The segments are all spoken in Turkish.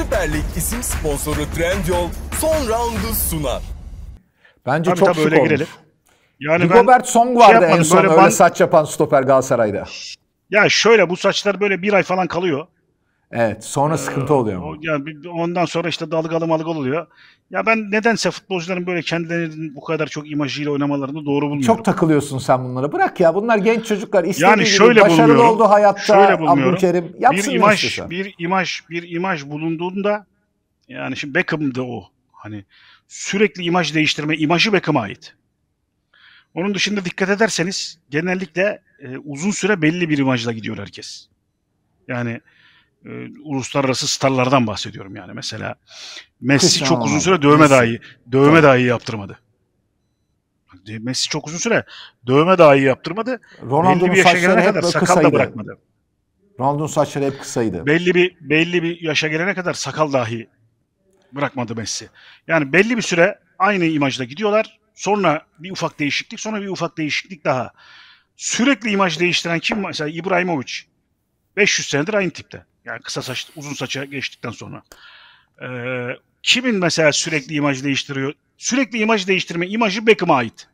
Süper Lig isim sponsoru Trendyol son roundu sunar. Bence tabii, çok tabii, şık olmuş. Girelim. Yani Rigobert Song şey vardı en son böyle öyle ban... saç yapan stoper Galatasaray'da. Ya şöyle bu saçlar böyle bir ay falan kalıyor. Evet sonra ee, sıkıntı oluyor. Ee, yani ondan sonra işte dalgalı malgalı oluyor. Ya ben nedense futbolcuların böyle kendilerinin bu kadar çok imajıyla oynamalarını doğru bulmuyorum. Çok takılıyorsun sen bunlara. Bırak ya bunlar genç çocuklar. İstediği yani şöyle gibi başarılı bulmuyorum. olduğu hayatta şöyle Abdülkerim yapsın bir imaj, istiyorsan. bir imaj, bir imaj bulunduğunda yani şimdi Beckham'da o. Hani sürekli imaj değiştirme, imajı Beckham'a ait. Onun dışında dikkat ederseniz genellikle e, uzun süre belli bir imajla gidiyor herkes. Yani e, uluslararası starlardan bahsediyorum yani mesela. Messi Kısa çok uzun süre dövme Messi. dahi dövme Tabii. dahi yaptırmadı. Messi çok uzun süre dövme dahi yaptırmadı. Ronaldo'nun saçları hep kadar sakal kısaydı. da bırakmadı. Ronaldo'nun saçları hep kısaydı. Belli bir belli bir yaşa gelene kadar sakal dahi bırakmadı Messi. Yani belli bir süre aynı imajda gidiyorlar. Sonra bir ufak değişiklik, sonra bir ufak değişiklik daha. Sürekli imaj değiştiren kim? Mesela İbrahimovic. 500 senedir aynı tipte. Yani kısa saç, uzun saça geçtikten sonra. Ee, kimin mesela sürekli imaj değiştiriyor? Sürekli imaj değiştirme imajı Beckham'a ait.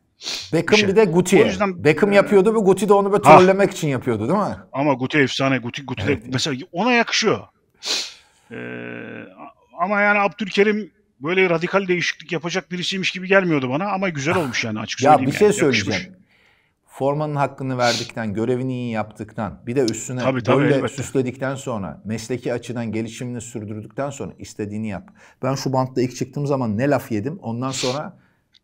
Beckham bir, şey. bir de Guti. Yüzden, Beckham e, yapıyordu ve Guti de onu böyle ha. Ah. trollemek için yapıyordu değil mi? Ama Guti efsane. Guti, Guti evet. de mesela ona yakışıyor. Ee, ama yani Abdülkerim böyle radikal değişiklik yapacak birisiymiş gibi gelmiyordu bana ama güzel ah. olmuş yani açık ya söyleyeyim. Ya bir şey yani. söyleyeceğim. Yakışmış formanın hakkını verdikten, görevini iyi yaptıktan, bir de üstüne tabii, böyle süsledikten sonra, mesleki açıdan gelişimini sürdürdükten sonra istediğini yap. Ben şu bantta ilk çıktığım zaman ne laf yedim ondan sonra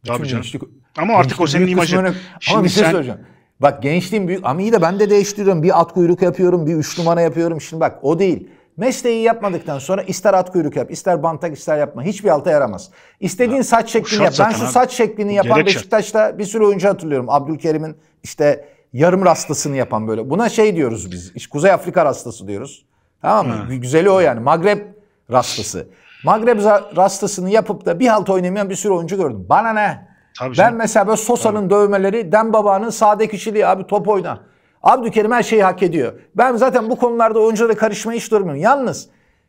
tabii gençlik... Ama artık o senin imajın. Önemli. ama bir şey sen... söyleyeceğim. Bak gençliğim büyük ama iyi de ben de değiştiriyorum. Bir at kuyruk yapıyorum, bir üç numara yapıyorum. Şimdi bak o değil. Mesleği yapmadıktan sonra ister at kuyruk yap, ister bantak, ister yapma. Hiçbir alta yaramaz. İstediğin ya, saç şeklini yap. Ben şu abi. saç şeklini yapan Gerek Beşiktaş'ta bir sürü oyuncu hatırlıyorum. Abdülkerim'in işte yarım rastlasını yapan böyle. Buna şey diyoruz biz. Kuzey Afrika rastlası diyoruz. Tamam mı? Hı. Güzeli o yani. Magreb rastlası. Magreb rastlasını yapıp da bir halt oynamayan bir sürü oyuncu gördüm. Bana ne? Tabii ben canım. mesela böyle Sosa'nın dövmeleri, Dembaba'nın sağdaki kişiliği abi top oyna. Abdülkerim her şeyi hak ediyor. Ben zaten bu konularda oyunculara karışmayı hiç durmuyorum. Yalnız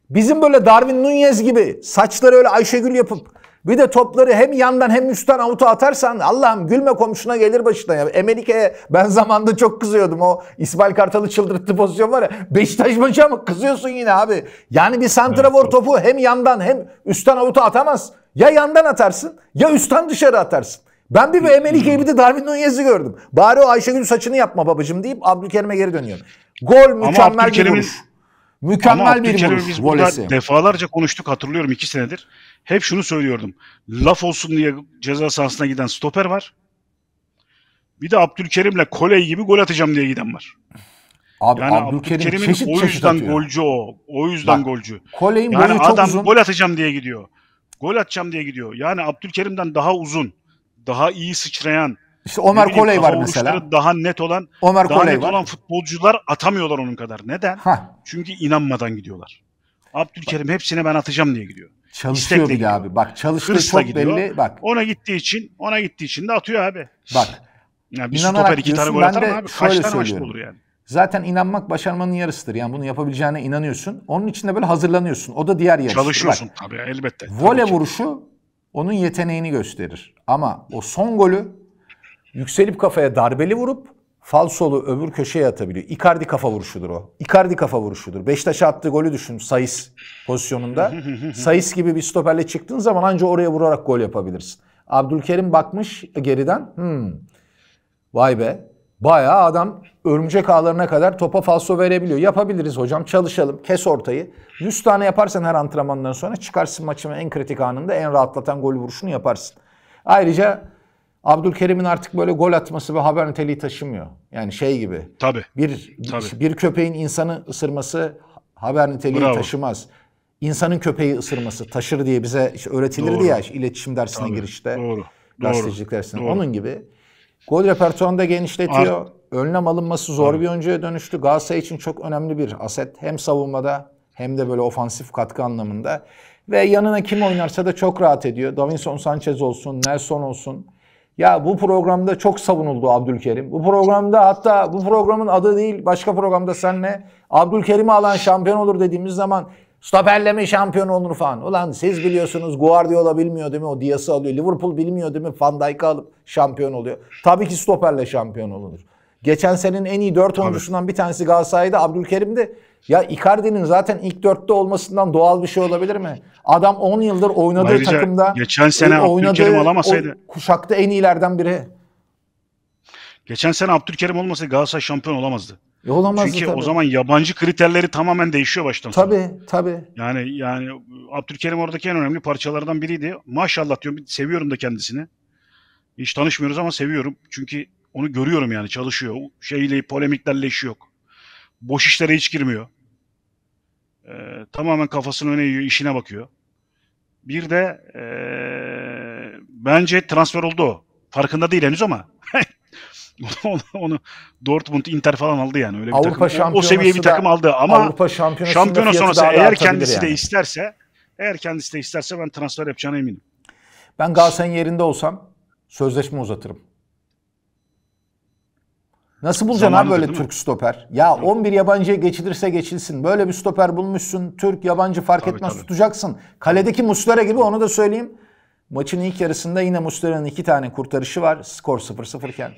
bizim böyle Darwin Nunez gibi saçları öyle Ayşegül yapıp bir de topları hem yandan hem üstten avuta atarsan Allah'ım gülme komşuna gelir başına. Ya. Emelike'ye ben zamanda çok kızıyordum. O İsmail Kartal'ı çıldırttı pozisyon var ya. Beşiktaş maçı ama kızıyorsun yine abi. Yani bir santrafor evet, topu hem yandan hem üstten avuta atamaz. Ya yandan atarsın ya üstten dışarı atarsın. Ben bir Emelik gibi de Darwin Nunez'i gördüm. Bari o Ayşegül saçını yapma babacım deyip Abdülkerim'e geri dönüyorum. Gol mükemmel bir vuruş. Mükemmel bir vuruş. Biz defalarca konuştuk hatırlıyorum iki senedir. Hep şunu söylüyordum. Laf olsun diye ceza sahasına giden stoper var. Bir de Abdülkerim'le Koley gibi gol atacağım diye giden var. Abi yani Abdülkerim, Abdülkerim o yüzden çeşit golcü o. O yüzden Bak, golcü. Koley'in yani boyu çok adam uzun. gol atacağım diye gidiyor. Gol atacağım diye gidiyor. Yani Abdülkerim'den daha uzun daha iyi sıçrayan işte Ömer Koley var mesela. Daha net olan Ömer daha Koley net var. olan futbolcular atamıyorlar onun kadar. Neden? Ha. Çünkü inanmadan gidiyorlar. Abdülkerim bak. hepsine ben atacağım diye gidiyor. Çalışıyor İstekle bile abi. Bak çalıştığı Hırsla çok gidiyor. belli. Bak. Ona gittiği için ona gittiği için de atıyor abi. Bak. Yani bir stoper iki tane gol atar abi? Kaç tane olur yani? Zaten inanmak başarmanın yarısıdır. Yani bunu yapabileceğine inanıyorsun. Onun için de böyle hazırlanıyorsun. O da diğer yarısı. Çalışıyorsun Bak, tabii elbette. Vole tabii vuruşu onun yeteneğini gösterir. Ama o son golü yükselip kafaya darbeli vurup falsolu öbür köşeye atabiliyor. Icardi kafa vuruşudur o. Icardi kafa vuruşudur. Beşiktaş'a attığı golü düşün Sayıs pozisyonunda. Sayıs gibi bir stoperle çıktığın zaman anca oraya vurarak gol yapabilirsin. Abdülkerim bakmış geriden. Hmm. Vay be Bayağı adam örümcek ağlarına kadar topa falso verebiliyor. Yapabiliriz hocam çalışalım kes ortayı. 100 tane yaparsan her antrenmandan sonra çıkarsın maçın en kritik anında en rahatlatan gol vuruşunu yaparsın. Ayrıca Abdülkerim'in artık böyle gol atması ve haber niteliği taşımıyor. Yani şey gibi. Tabii. Bir, tabii. bir köpeğin insanı ısırması haber niteliği Bravo. taşımaz. İnsanın köpeği ısırması taşır diye bize işte öğretilirdi Doğru. ya iletişim dersine girişte. Doğru. Gazetecilik dersine. Doğru. Onun gibi Gol repertuarını da genişletiyor. Art Önlem alınması zor Art bir oyuncuya dönüştü. Galatasaray için çok önemli bir aset. Hem savunmada hem de böyle ofansif katkı anlamında. Ve yanına kim oynarsa da çok rahat ediyor. Davinson Sanchez olsun, Nelson olsun. Ya bu programda çok savunuldu Abdülkerim. Bu programda hatta bu programın adı değil başka programda senle Abdülkerim'i alan şampiyon olur dediğimiz zaman Stoperle mi şampiyon olur falan. Ulan siz biliyorsunuz Guardiola bilmiyor değil mi? O Diaz'ı alıyor. Liverpool bilmiyor değil mi? Van Dijk'ı alıp şampiyon oluyor. Tabii ki stoperle şampiyon olunur. Geçen senin en iyi dört oyuncusundan bir tanesi Galatasaray'da Abdülkerim'di. Ya Icardi'nin zaten ilk dörtte olmasından doğal bir şey olabilir mi? Adam 10 yıldır oynadığı Ayrıca takımda geçen sene Abdülkerim alamasaydı kuşakta en iyilerden biri. Geçen sene Abdülkerim olmasaydı Galatasaray şampiyon olamazdı. E olamaz Çünkü tabii. o zaman yabancı kriterleri tamamen değişiyor baştan sona. Tabii tabii. Yani yani Abdülkerim oradaki en önemli parçalardan biriydi. Maşallah diyorum seviyorum da kendisini. Hiç tanışmıyoruz ama seviyorum. Çünkü onu görüyorum yani çalışıyor. Şeyle polemiklerle işi yok. Boş işlere hiç girmiyor. Ee, tamamen kafasını öne yiyor, işine bakıyor. Bir de ee, bence transfer oldu o. Farkında değil henüz ama onu, onu Dortmund, Inter falan aldı yani. Öyle bir Avrupa takım. o, seviye bir takım aldı ama Avrupa şampiyonası, şampiyonası sonrası eğer kendisi yani. de isterse eğer kendisi de isterse ben transfer yapacağına eminim. Ben Galatasaray'ın yerinde olsam sözleşme uzatırım. Nasıl bulacaksın abi böyle Türk mi? stoper? Ya 11 yabancıya geçilirse geçilsin. Böyle bir stoper bulmuşsun. Türk, yabancı fark tabii, etmez tabii. tutacaksın. Kaledeki Muslera gibi onu da söyleyeyim. Maçın ilk yarısında yine Muslera'nın iki tane kurtarışı var. Skor 0-0 iken.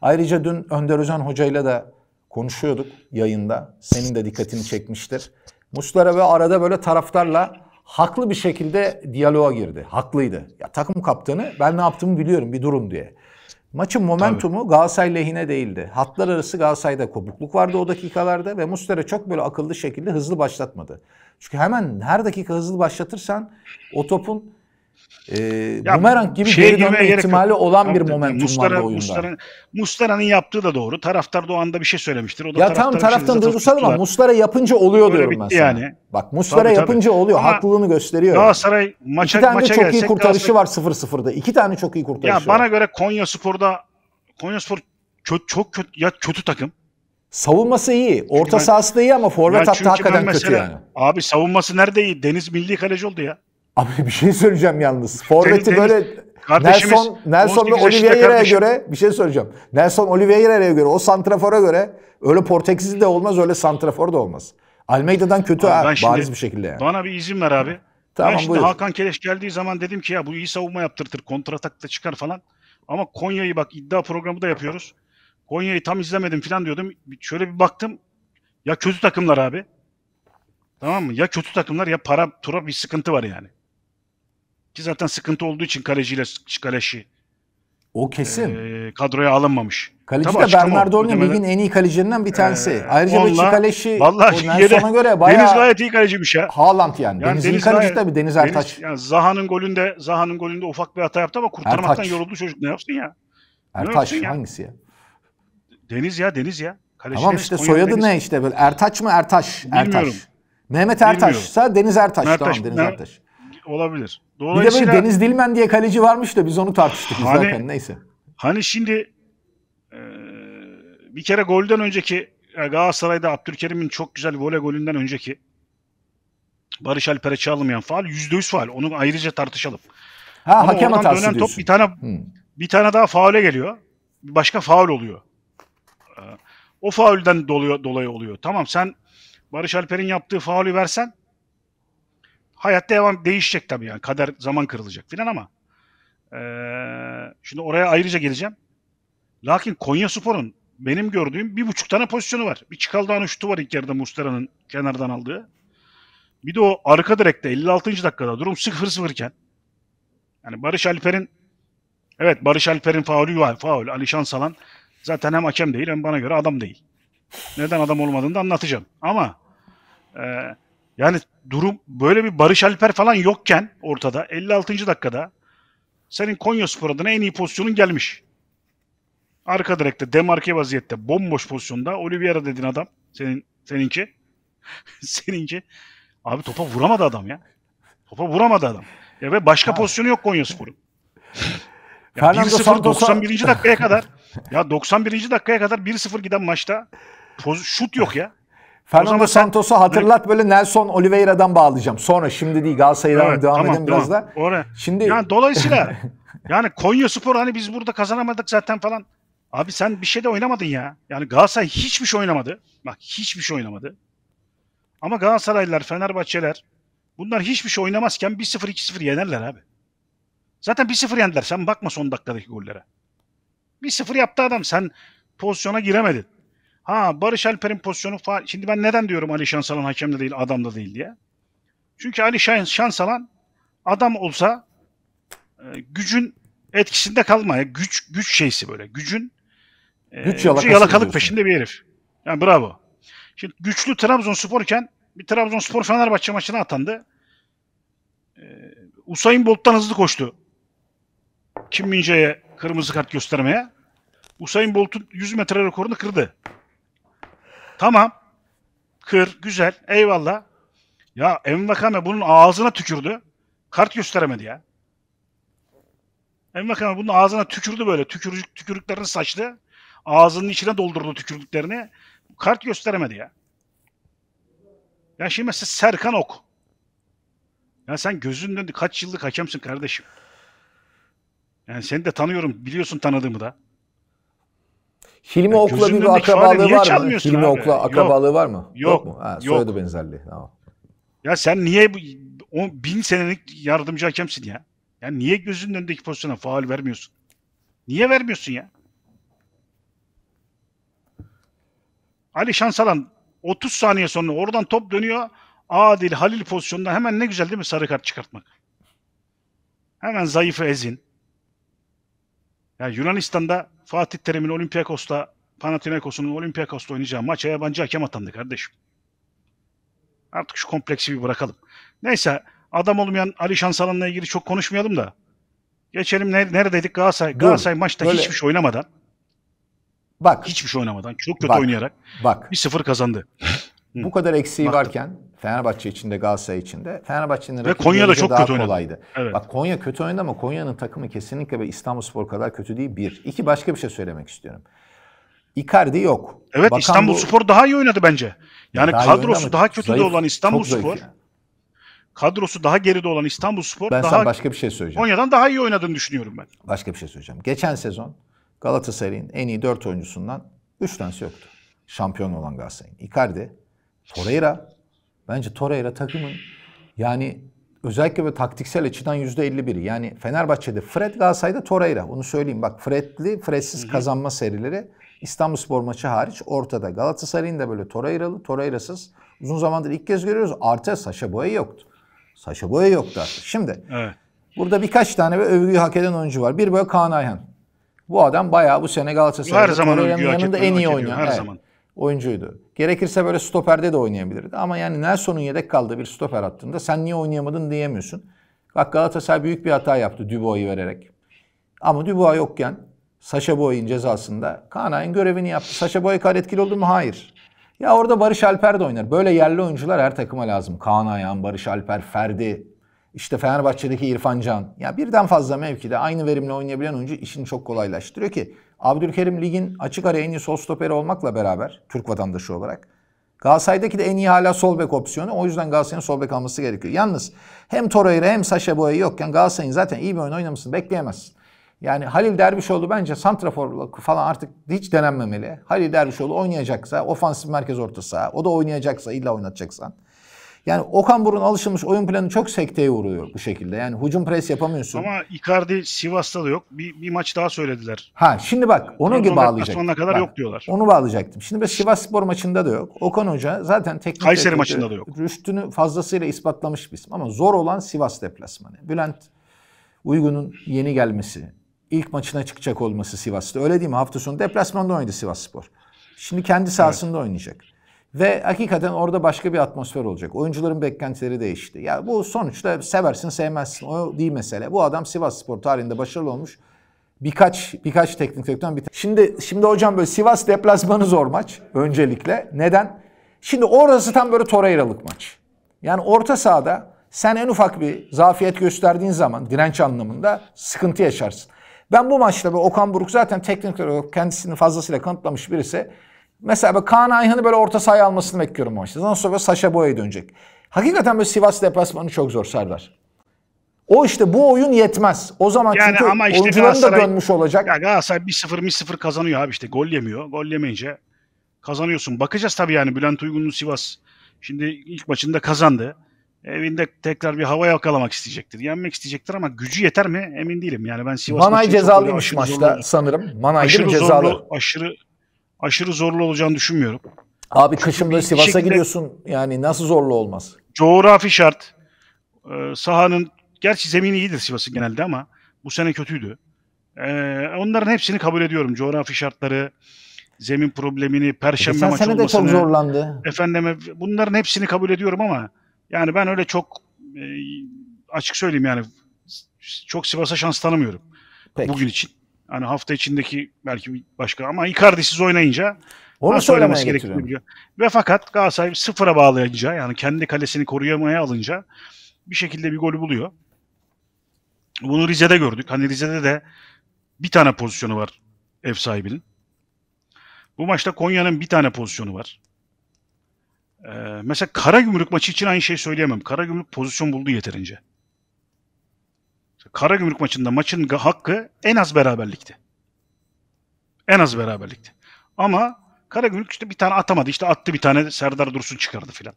Ayrıca dün Önder Özen hocayla da konuşuyorduk yayında. Senin de dikkatini çekmiştir. Muslera ve arada böyle taraftarla haklı bir şekilde diyaloğa girdi. Haklıydı. Ya takım kaptanı ben ne yaptığımı biliyorum bir durun diye. Maçın momentumu Tabii. Galatasaray lehine değildi. Hatlar arası Galatasaray'da kopukluk vardı o dakikalarda ve Muslera çok böyle akıllı şekilde hızlı başlatmadı. Çünkü hemen her dakika hızlı başlatırsan o topun e, ya, bumerang gibi şey geri dönme ihtimali yok. olan bir momentum Mustara, vardı oyunda. Mustara, yaptığı da doğru. Taraftar da o anda bir şey söylemiştir. O da ya tam taraftan duygusal ama Mustara yapınca oluyor Öyle diyorum ben sana. Yani. Bak Mustara tabii, yapınca tabii. oluyor. Ama Haklılığını gösteriyor. Galatasaray maça, İki tane maça çok iyi kurtarışı Galatasaray... var 0-0'da. İki tane çok iyi kurtarışı ya, var. Bana göre Konya Spor'da Konya Spor çok, çok kötü, ya kötü takım. Savunması iyi. Orta ben, sahası da iyi ama forvet hattı hakikaten mesela, kötü yani. Abi savunması nerede iyi? Deniz milli kaleci oldu ya. Abi bir şey söyleyeceğim yalnız. Forvet'i böyle Nelson, Nelson ve Oliveira'ya göre bir şey söyleyeceğim. Nelson Oliveira'ya göre o santrafora göre öyle Portekizli de olmaz öyle santrafor da olmaz. Almeida'dan kötü abi, şimdi, bariz bir şekilde yani. Bana bir izin ver abi. Tamam, ben şimdi buyur. Hakan Keleş geldiği zaman dedim ki ya bu iyi savunma yaptırtır. da çıkar falan. Ama Konya'yı bak iddia programı da yapıyoruz. Konya'yı tam izlemedim falan diyordum. Şöyle bir baktım. Ya kötü takımlar abi. Tamam mı? Ya kötü takımlar ya para tura bir sıkıntı var yani. Ki zaten sıkıntı olduğu için kaleciyle Kaleşi o kesin. E, kadroya alınmamış. Kaleci Tabii de Bernardoni ligin en iyi kalecilerinden bir tanesi. Ee, Ayrıca vallahi, Çikaleşi vallahi Nelson'a göre bayağı... Deniz gayet iyi kaleciymiş ya. Haaland yani. yani Deniz, Deniz iyi kaleci gayet, tabii Deniz Ertaç. Deniz, yani Zaha'nın golünde Zaha'nın golünde ufak bir hata yaptı ama kurtarmaktan Ertaç. yoruldu çocuk. Ne yapsın ya? Ertaç ne hangisi ya? Deniz ya Deniz ya. Kaleci tamam işte Konya soyadı Deniz. ne işte böyle Ertaç mı Ertaş? Ertaş. Bilmiyorum. Mehmet Ertaş. Bilmiyorum. Ertaş. Deniz Ertaş. Ertaş. Tamam Deniz Ertaş olabilir. Dolayısıyla, bir de böyle Deniz Dilmen diye kaleci varmış da biz onu tartıştık hani, zaten neyse. Hani şimdi e, bir kere golden önceki e, Galatasaray'da Abdülkerim'in çok güzel voley golünden önceki Barış Alper'e çalmayan faal %100 faal. Onu ayrıca tartışalım. Ha, Ama hakem oradan dönen top bir tane hmm. bir tane daha faule geliyor. başka faul oluyor. E, o faulden dolayı, dolayı oluyor. Tamam sen Barış Alper'in yaptığı faulü versen Hayat devam değişecek tabii yani. Kader zaman kırılacak filan ama e, şimdi oraya ayrıca geleceğim. Lakin Konya Spor'un benim gördüğüm bir buçuk tane pozisyonu var. Bir Çıkaldağ'ın şutu var ilk yarıda Mustera'nın kenardan aldığı. Bir de o arka direkte 56. dakikada durum 0-0 iken yani Barış Alper'in evet Barış Alper'in faulü var. Faul Alişan Salan zaten hem hakem değil hem bana göre adam değil. Neden adam olmadığını da anlatacağım. Ama e, yani durum böyle bir Barış Alper falan yokken ortada 56. dakikada senin Konya Spor adına en iyi pozisyonun gelmiş. Arka direkte demarke vaziyette bomboş pozisyonda Oliveira dedin adam senin seninki seninki abi topa vuramadı adam ya. Topa vuramadı adam. Ya ve başka ha. pozisyonu yok Konya Spor'un. 1-0 91. dakikaya kadar ya 91. dakikaya kadar 1-0 giden maçta poz- şut yok ya. Fernando Santos'u hatırlat böyle Nelson Oliveira'dan bağlayacağım. Sonra şimdi değil Galatasaray'dan evet, devam tamam, edelim biraz da. Şimdi yani dolayısıyla yani Konya Spor hani biz burada kazanamadık zaten falan. Abi sen bir şey de oynamadın ya. Yani Galatasaray hiçbir şey oynamadı. Bak hiçbir şey oynamadı. Ama Galatasaraylılar, Fenerbahçeler bunlar hiçbir şey oynamazken 1-0 2-0 yenerler abi. Zaten 1-0 yendiler. Sen bakma son dakikadaki gollere. 1-0 yaptı adam. Sen pozisyona giremedin. Ha Barış Alper'in pozisyonu faal. Şimdi ben neden diyorum Ali Şansalan hakemde değil adamda değil diye. Çünkü Ali Şans Şansalan adam olsa e, gücün etkisinde kalmaya güç güç şeysi böyle gücün e, güç yalakalık, yalakalık peşinde bir herif. Yani bravo. Şimdi güçlü Trabzonsporken bir Trabzonspor Fenerbahçe maçına atandı. E, Usain Bolt'tan hızlı koştu. Kim Mince'ye kırmızı kart göstermeye. Usain Bolt'un 100 metre rekorunu kırdı. Tamam. Kır. Güzel. Eyvallah. Ya Envakame bunun ağzına tükürdü. Kart gösteremedi ya. Envakame bunun ağzına tükürdü böyle. Tükürük, tükürüklerini saçtı. Ağzının içine doldurdu tükürüklerini. Kart gösteremedi ya. Ya şimdi mesela Serkan Ok. Ya sen gözünün önünde kaç yıllık hakemsin kardeşim. Yani seni de tanıyorum. Biliyorsun tanıdığımı da. Hilmi yani Ok'la bir akrabalığı var mı? Hilmi abi? Ok'la akrabalığı yok, var mı? Yok. Yok mu? Ha, soyadı benzerliği. Tamam. Ya sen niye bu o bin senelik yardımcı hakemsin ya? Ya niye gözünün önündeki pozisyona faal vermiyorsun? Niye vermiyorsun ya? Ali Şansalan 30 saniye sonra oradan top dönüyor. Adil Halil pozisyonunda hemen ne güzel değil mi sarı kart çıkartmak? Hemen zayıfı ezin. Yani Yunanistan'da Fatih Terim'in Olympiakos'ta Panathinaikos'un Olympiakos'ta oynayacağı maça yabancı hakem atandı kardeşim. Artık şu kompleksi bir bırakalım. Neyse adam olmayan Ali Şansalan'la ilgili çok konuşmayalım da. Geçelim ne, neredeydik Galatasaray. Dur, Galatasaray maçta böyle... hiçbir şey oynamadan. Bak. Hiçbir şey oynamadan. Çok kötü bak, oynayarak. Bak. Bir sıfır kazandı. Bu kadar eksiği Baktım. varken Fenerbahçe içinde, Galatasaray içinde. Fenerbahçe'nin Ve Konya'da çok daha kötü kolaydı. Evet. Bak Konya kötü oynadı ama Konya'nın takımı kesinlikle ve Spor kadar kötü değil. Bir. İki başka bir şey söylemek istiyorum. Icardi yok. Evet Bakan İstanbulspor bu... daha iyi oynadı bence. Yani daha kadrosu daha kötü zayıf, olan İstanbul Spor. kadrosu daha geride olan İstanbul Spor. ben daha başka bir şey söyleyeceğim. Konya'dan daha iyi oynadığını düşünüyorum ben. Başka bir şey söyleyeceğim. Geçen sezon Galatasaray'ın en iyi 4 oyuncusundan 3 tanesi yoktu. Şampiyon olan Galatasaray'ın. Icardi, Torreira, Bence Torreira takımın yani özellikle ve taktiksel açıdan yüzde %51'i. Yani Fenerbahçe'de Fred Galatasaray'da Torreira. Onu söyleyeyim. Bak Fred'li, Fred'siz kazanma serileri İstanbul Spor maçı hariç ortada. Galatasaray'ın da böyle Torreira'lı, Torreira'sız uzun zamandır ilk kez görüyoruz. Artı Saşa Boya yoktu. Saşa Boya yoktu artık. Şimdi evet. burada birkaç tane ve övgüyü hak eden oyuncu var. Bir böyle Kaan Ayhan. Bu adam bayağı bu sene Galatasaray'da Torreira'nın yanında en iyi oynayan. Her evet. zaman oyuncuydu. Gerekirse böyle stoperde de oynayabilirdi. Ama yani Nelson'un yedek kaldığı bir stoper attığında sen niye oynayamadın diyemiyorsun. Bak Galatasaray büyük bir hata yaptı Dubois'u vererek. Ama Dubois yokken Saşa Boy'un cezasında Kanay'ın görevini yaptı. Saşa Boy kadar etkili oldu mu? Hayır. Ya orada Barış Alper de oynar. Böyle yerli oyuncular her takıma lazım. Kaan Ayhan, Barış Alper, Ferdi. İşte Fenerbahçe'deki İrfan Can. Ya birden fazla mevkide aynı verimle oynayabilen oyuncu işini çok kolaylaştırıyor ki Abdülkerim ligin açık ara en iyi sol stoperi olmakla beraber Türk vatandaşı olarak Galatasaray'daki de en iyi hala sol bek opsiyonu. O yüzden Galatasaray'ın sol bek alması gerekiyor. Yalnız hem Torayra hem Saşa Boya yokken Galatasaray'ın zaten iyi bir oyun oynamasını bekleyemezsin. Yani Halil Dervişoğlu bence santrafor falan artık hiç denenmemeli. Halil Dervişoğlu oynayacaksa ofansif merkez orta saha. O da oynayacaksa illa oynatacaksan. Yani Okan Burun alışılmış oyun planı çok sekteye vuruyor bu şekilde. Yani hücum pres yapamıyorsun. Ama Icardi Sivas'ta da yok. Bir, bir maç daha söylediler. Ha şimdi bak onu gibi bağlayacak. Sonuna kadar bak, yok diyorlar. Onu bağlayacaktım. Şimdi biz Sivas Spor maçında da yok. Okan Hoca zaten teknik Kayseri maçında da yok. Rüştünü fazlasıyla ispatlamış bir isim. Ama zor olan Sivas deplasmanı. Bülent Uygun'un yeni gelmesi, ilk maçına çıkacak olması Sivas'ta. Öyle değil mi? Hafta sonu deplasmanda oynadı Sivas Spor. Şimdi kendi sahasında evet. oynayacak. Ve hakikaten orada başka bir atmosfer olacak. Oyuncuların beklentileri değişti. Ya bu sonuçta seversin sevmezsin o değil mesele. Bu adam Sivas Spor tarihinde başarılı olmuş. Birkaç birkaç teknik direktör. bir Şimdi şimdi hocam böyle Sivas deplasmanı zor maç öncelikle. Neden? Şimdi orası tam böyle Torreira'lık maç. Yani orta sahada sen en ufak bir zafiyet gösterdiğin zaman direnç anlamında sıkıntı yaşarsın. Ben bu maçta ve Okan Buruk zaten teknik olarak kendisini fazlasıyla kanıtlamış birisi. Mesela böyle Kaan Ayhan'ı böyle orta sahaya almasını bekliyorum maçta. Ondan sonra böyle Saşa Boya'ya dönecek. Hakikaten böyle Sivas deplasmanı çok zor Serdar. O işte bu oyun yetmez. O zaman yani çünkü ama işte oyuncuların da dönmüş olacak. Ya Galatasaray 1-0 1-0 kazanıyor abi işte gol yemiyor. Gol yemeyince kazanıyorsun. Bakacağız tabii yani Bülent Uygun'lu Sivas. Şimdi ilk maçında kazandı. Evinde tekrar bir hava yakalamak isteyecektir. Yenmek isteyecektir ama gücü yeter mi emin değilim. Yani ben Sivas Manay cezalıymış maçta zorlu, sanırım. Manay aşırı değil mi cezalı? Zorlu, aşırı aşırı zorlu olacağını düşünmüyorum. Abi kışın Sivas'a gidiyorsun yani nasıl zorlu olmaz? Coğrafi şart. Ee, sahanın gerçi zemini iyidir Sivas'ı genelde ama bu sene kötüydü. Ee, onların hepsini kabul ediyorum. Coğrafi şartları, zemin problemini, perşembe e maçı olmasını. de çok zorlandı. Efendime bunların hepsini kabul ediyorum ama yani ben öyle çok e, açık söyleyeyim yani çok Sivas'a şans tanımıyorum Peki. bugün için. Hani hafta içindeki belki başka ama Icardi'siz oynayınca onu nasıl oynaması gerektiğini Ve fakat Galatasaray sıfıra bağlayınca yani kendi kalesini koruyamaya alınca bir şekilde bir golü buluyor. Bunu Rize'de gördük. Hani Rize'de de bir tane pozisyonu var ev sahibinin. Bu maçta Konya'nın bir tane pozisyonu var. Ee, mesela Karagümrük maçı için aynı şeyi söyleyemem. Karagümrük pozisyon buldu yeterince. Karagümrük maçında maçın hakkı en az beraberlikti. En az beraberlikti. Ama Karagümrük işte bir tane atamadı. İşte attı bir tane Serdar Dursun çıkardı filan.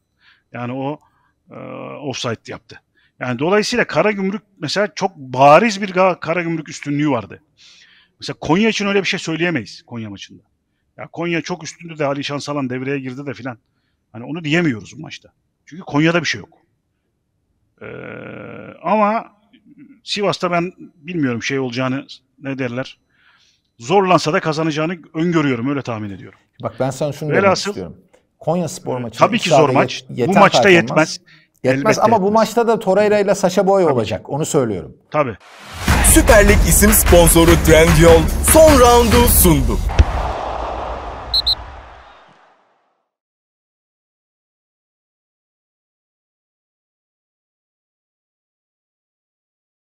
Yani o e, offside yaptı. Yani dolayısıyla Karagümrük mesela çok bariz bir Karagümrük üstünlüğü vardı. Mesela Konya için öyle bir şey söyleyemeyiz Konya maçında. Ya Konya çok üstündü de Ali salan devreye girdi de filan. Hani onu diyemiyoruz bu maçta. Çünkü Konya'da bir şey yok. Ee, ama Sivas'ta ben bilmiyorum şey olacağını ne derler. Zorlansa da kazanacağını öngörüyorum öyle tahmin ediyorum. Bak ben sana şunu Velhasıl, demek istiyorum. Konya spor maçı. Tabii ki zor maç. Yet, bu maçta yetmez. Yetmez Elbette ama yetmez. bu maçta da Torreira ile Saşa Boy Tabii. olacak. Onu söylüyorum. Tabii. Süper Lig isim sponsoru Trendyol son roundu sundu.